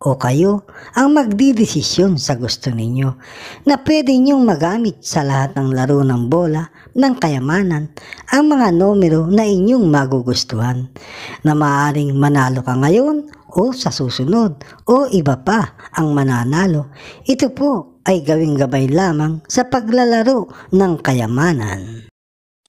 o kayo ang magdidesisyon sa gusto ninyo na pwede ninyong magamit sa lahat ng laro ng bola ng kayamanan ang mga numero na inyong magugustuhan na maaring manalo ka ngayon o sa susunod o iba pa ang mananalo. Ito po ay gawing gabay lamang sa paglalaro ng kayamanan.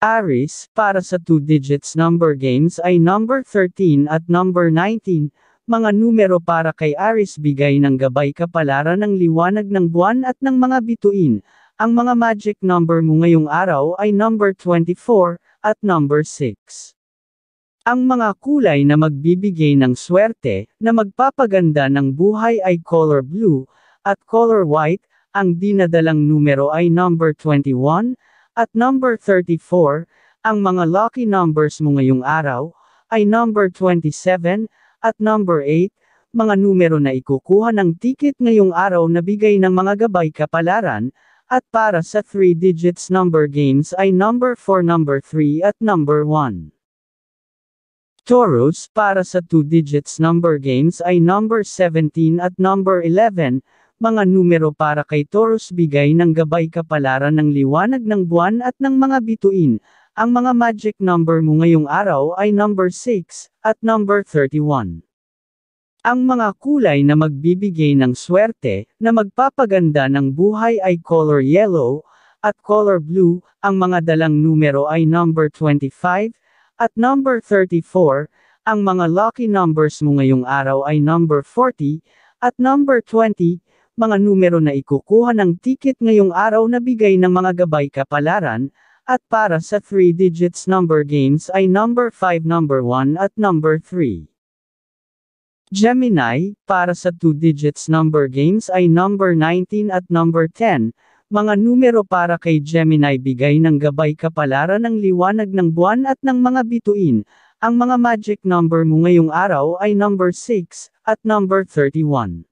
Aris, para sa two digits number games ay number 13 at number 19, mga numero para kay Aris bigay ng gabay kapalaran ng liwanag ng buwan at ng mga bituin. Ang mga magic number mo ngayong araw ay number 24 at number 6. Ang mga kulay na magbibigay ng swerte na magpapaganda ng buhay ay color blue at color white. Ang dinadalang numero ay number 21 at number 34. Ang mga lucky numbers mo ngayong araw ay number 27 at number 8, mga numero na ikukuha ng ticket ngayong araw na bigay ng mga gabay kapalaran, at para sa 3 digits number games ay number 4, number 3 at number 1. Toros para sa 2 digits number games ay number 17 at number 11, mga numero para kay Taurus bigay ng gabay kapalaran ng liwanag ng buwan at ng mga bituin, ang mga magic number mo ngayong araw ay number 6 at number 31. Ang mga kulay na magbibigay ng swerte na magpapaganda ng buhay ay color yellow at color blue. Ang mga dalang numero ay number 25 at number 34. Ang mga lucky numbers mo ngayong araw ay number 40 at number 20 mga numero na ikukuha ng ticket ngayong araw na bigay ng mga gabay kapalaran, at para sa 3 digits number games ay number 5, number 1 at number 3. Gemini, para sa 2 digits number games ay number 19 at number 10. Mga numero para kay Gemini bigay ng gabay kapalaran ng liwanag ng buwan at ng mga bituin. Ang mga magic number mo ngayong araw ay number 6 at number 31.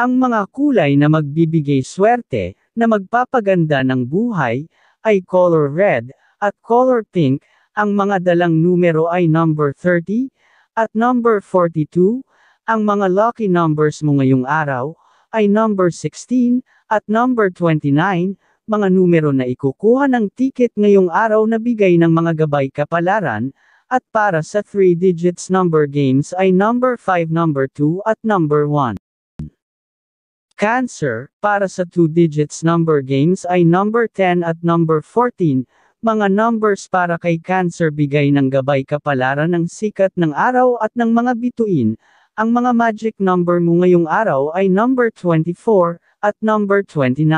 Ang mga kulay na magbibigay swerte, na magpapaganda ng buhay, ay color red, at color pink, ang mga dalang numero ay number 30, at number 42, ang mga lucky numbers mo ngayong araw, ay number 16, at number 29, mga numero na ikukuha ng ticket ngayong araw na bigay ng mga gabay kapalaran, at para sa 3 digits number games ay number 5, number 2 at number 1. Cancer, para sa two digits number games ay number 10 at number 14, mga numbers para kay Cancer bigay ng gabay kapalaran ng sikat ng araw at ng mga bituin, ang mga magic number mo ngayong araw ay number 24 at number 29.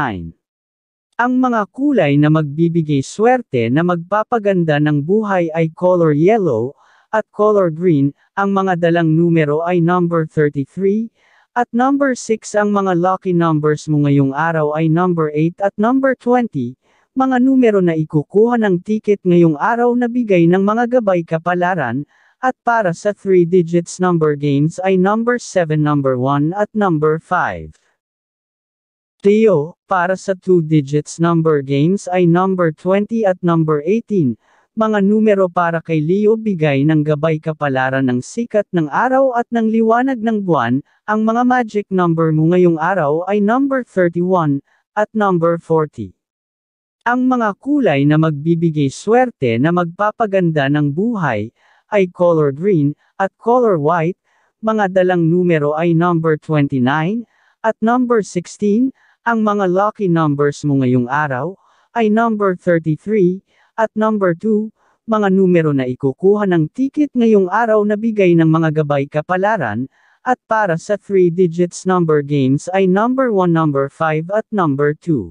Ang mga kulay na magbibigay swerte na magpapaganda ng buhay ay color yellow at color green, ang mga dalang numero ay number 33, at number 6 ang mga lucky numbers mo ngayong araw ay number 8 at number 20, mga numero na ikukuha ng ticket ngayong araw na bigay ng mga gabay kapalaran, at para sa 3 digits number games ay number 7, number 1 at number 5. Teo, para sa 2 digits number games ay number 20 at number 18, mga numero para kay Leo bigay ng gabay kapalaran ng sikat ng araw at ng liwanag ng buwan, ang mga magic number mo ngayong araw ay number 31 at number 40. Ang mga kulay na magbibigay swerte na magpapaganda ng buhay ay color green at color white, mga dalang numero ay number 29 at number 16, ang mga lucky numbers mo ngayong araw ay number 33, at number 2, mga numero na ikukuha ng ticket ngayong araw na bigay ng mga gabay kapalaran, at para sa 3 digits number games ay number 1, number 5 at number 2.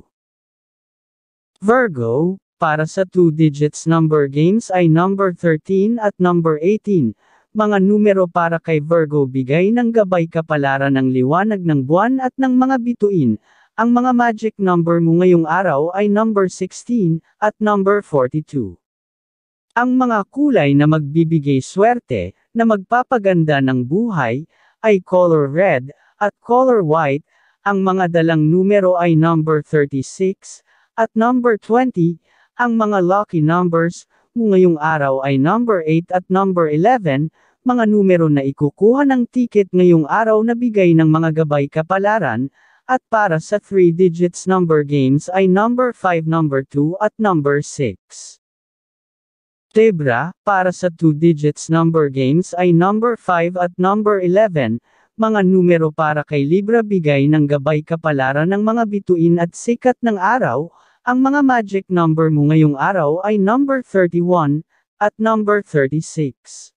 Virgo, para sa 2 digits number games ay number 13 at number 18. Mga numero para kay Virgo bigay ng gabay kapalaran ng liwanag ng buwan at ng mga bituin, ang mga magic number mo ngayong araw ay number 16 at number 42. Ang mga kulay na magbibigay swerte, na magpapaganda ng buhay, ay color red, at color white, ang mga dalang numero ay number 36, at number 20, ang mga lucky numbers, mo ngayong araw ay number 8 at number 11, mga numero na ikukuha ng ticket ngayong araw na bigay ng mga gabay kapalaran, at para sa 3 digits number games ay number 5, number 2 at number 6. Tebra, para sa 2 digits number games ay number 5 at number 11, mga numero para kay Libra bigay ng gabay kapalaran ng mga bituin at sikat ng araw, ang mga magic number mo ngayong araw ay number 31, at number 36.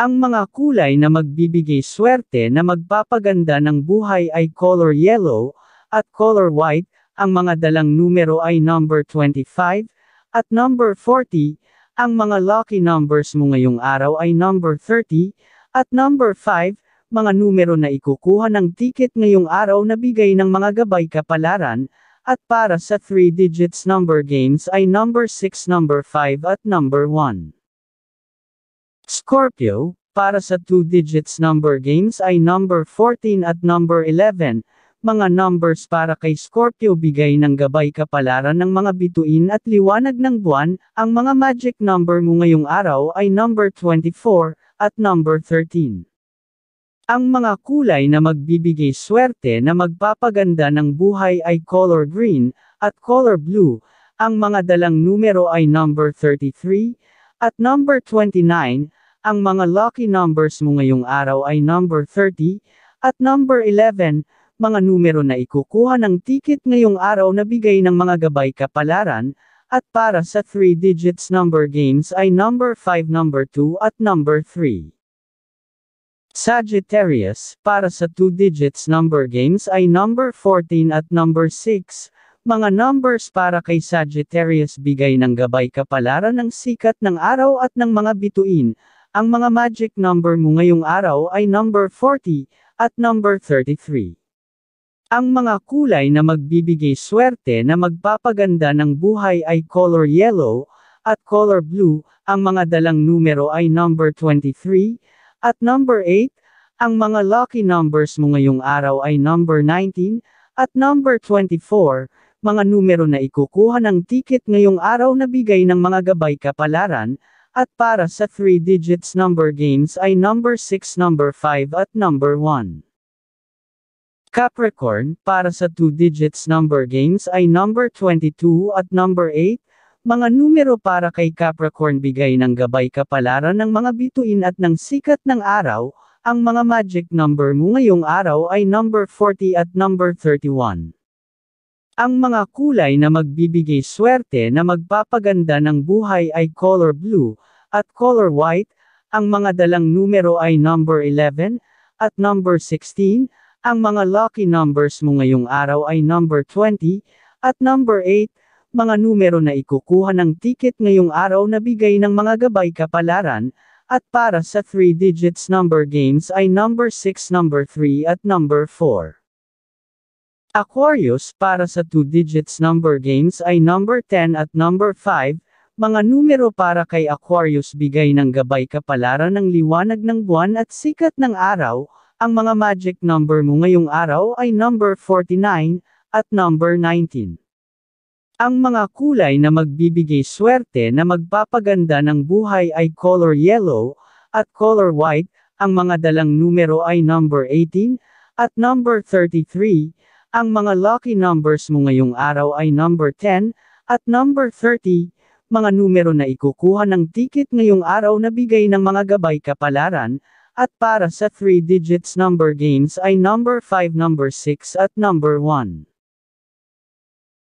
Ang mga kulay na magbibigay swerte na magpapaganda ng buhay ay color yellow, at color white, ang mga dalang numero ay number 25, at number 40, ang mga lucky numbers mo ngayong araw ay number 30, at number 5, mga numero na ikukuha ng ticket ngayong araw na bigay ng mga gabay kapalaran, at para sa 3 digits number games ay number 6, number 5 at number 1. Scorpio, para sa 2 digits number games ay number 14 at number 11. Mga numbers para kay Scorpio bigay ng gabay kapalaran ng mga bituin at liwanag ng buwan, ang mga magic number mo ngayong araw ay number 24 at number 13. Ang mga kulay na magbibigay swerte na magpapaganda ng buhay ay color green at color blue, ang mga dalang numero ay number 33 at number 29, ang mga lucky numbers mo ngayong araw ay number 30 at number 11, mga numero na ikukuha ng ticket ngayong araw na bigay ng mga gabay kapalaran, at para sa 3 digits number games ay number 5, number 2 at number 3. Sagittarius, para sa 2 digits number games ay number 14 at number 6, mga numbers para kay Sagittarius bigay ng gabay kapalaran ng sikat ng araw at ng mga bituin, ang mga magic number mo ngayong araw ay number 40 at number 33. Ang mga kulay na magbibigay swerte na magpapaganda ng buhay ay color yellow at color blue, ang mga dalang numero ay number 23 at number 8, ang mga lucky numbers mo ngayong araw ay number 19 at number 24, mga numero na ikukuha ng ticket ngayong araw na bigay ng mga gabay kapalaran, at para sa 3 digits number games ay number 6, number 5 at number 1. Capricorn, para sa 2 digits number games ay number 22 at number 8, mga numero para kay Capricorn bigay ng gabay kapalaran ng mga bituin at ng sikat ng araw, ang mga magic number mo ngayong araw ay number 40 at number 31. Ang mga kulay na magbibigay swerte na magpapaganda ng buhay ay color blue, at color white, ang mga dalang numero ay number 11, at number 16, ang mga lucky numbers mo ngayong araw ay number 20, at number 8, mga numero na ikukuha ng ticket ngayong araw na bigay ng mga gabay kapalaran, at para sa 3 digits number games ay number 6, number 3 at number 4. Aquarius para sa 2 digits number games ay number 10 at number 5, mga numero para kay Aquarius bigay ng gabay kapalaran ng liwanag ng buwan at sikat ng araw, ang mga magic number mo ngayong araw ay number 49 at number 19. Ang mga kulay na magbibigay swerte na magpapaganda ng buhay ay color yellow at color white, ang mga dalang numero ay number 18 at number 33, ang mga lucky numbers mo ngayong araw ay number 10 at number 30, mga numero na ikukuha ng ticket ngayong araw na bigay ng mga gabay kapalaran, at para sa 3 digits number games ay number 5, number 6 at number 1.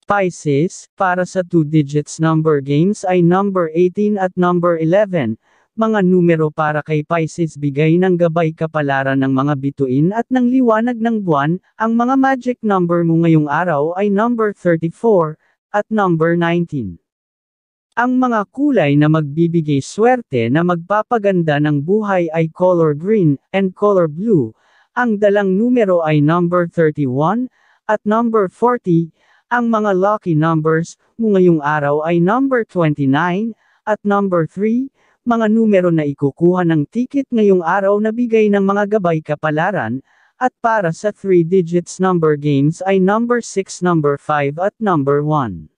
Pisces, para sa 2 digits number games ay number 18 at number 11, mga numero para kay Pisces bigay ng gabay kapalaran ng mga bituin at ng liwanag ng buwan, ang mga magic number mo ngayong araw ay number 34, at number 19. Ang mga kulay na magbibigay swerte na magpapaganda ng buhay ay color green, and color blue, ang dalang numero ay number 31, at number 40, ang mga lucky numbers mo ngayong araw ay number 29, at number 3, mga numero na ikukuha ng ticket ngayong araw na bigay ng mga gabay kapalaran, at para sa 3 digits number games ay number 6, number 5 at number 1.